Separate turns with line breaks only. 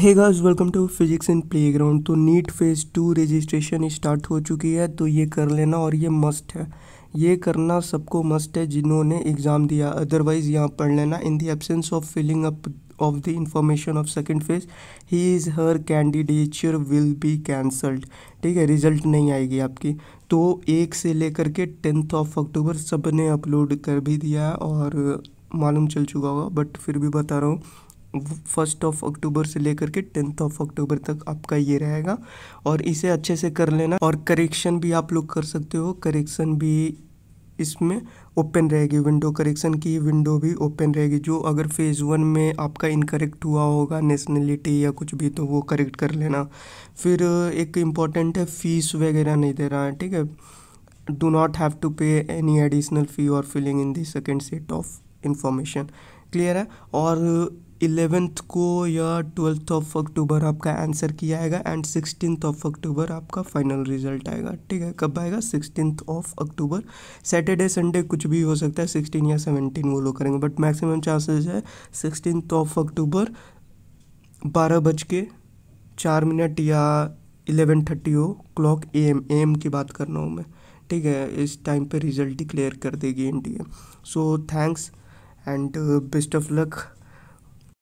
hey guys welcome to physics in playground तो NEET phase two registration start हो चुकी है तो ये कर लेना और ये मस्ट है ये करना सबको मस्ट है जिन्होंने एग्ज़ाम दिया अदरवाइज़ यहाँ पढ़ लेना in the absence of filling up of the information of second phase he is her candidature will be cancelled ठीक है रिजल्ट नहीं आएगी आपकी तो एक से लेकर के टेंथ ऑफ अक्टूबर सब ने अपलोड कर भी दिया और मालूम चल चुका होगा बट फिर भी बता रहा हूँ फर्स्ट ऑफ अक्टूबर से लेकर के टेंथ ऑफ अक्टूबर तक आपका ये रहेगा और इसे अच्छे से कर लेना और करेक्शन भी आप लोग कर सकते हो करेक्शन भी इसमें ओपन रहेगी विंडो करेक्शन की विंडो भी ओपन रहेगी जो अगर फेज़ वन में आपका इनकरेक्ट हुआ होगा नेशनलिटी या कुछ भी तो वो करेक्ट कर लेना फिर एक इम्पॉर्टेंट है फीस वगैरह नहीं दे रहा है ठीक है do not have to pay any additional fee और filling in the second set of information clear है और इलेवेंथ को या ट्वेल्थ ऑफ अक्टूबर आपका आंसर किया आएगा एंड सिक्सटीन ऑफ अक्टूबर आपका फाइनल रिजल्ट आएगा ठीक है कब आएगा sixteen of October Saturday Sunday कुछ भी हो सकता है सिक्सटीन या सेवनटीन वो लोग करेंगे बट मैक्सिमम चांसेस है सिक्सटीन ऑफ अक्टूबर बारह बज के चार मिनट या eleven thirty o'clock A M A M की बात कर रहा हूँ मैं ठीक है इस टाइम पे रिजल्ट डिक्लेयर कर देगी N T so thanks and best of luck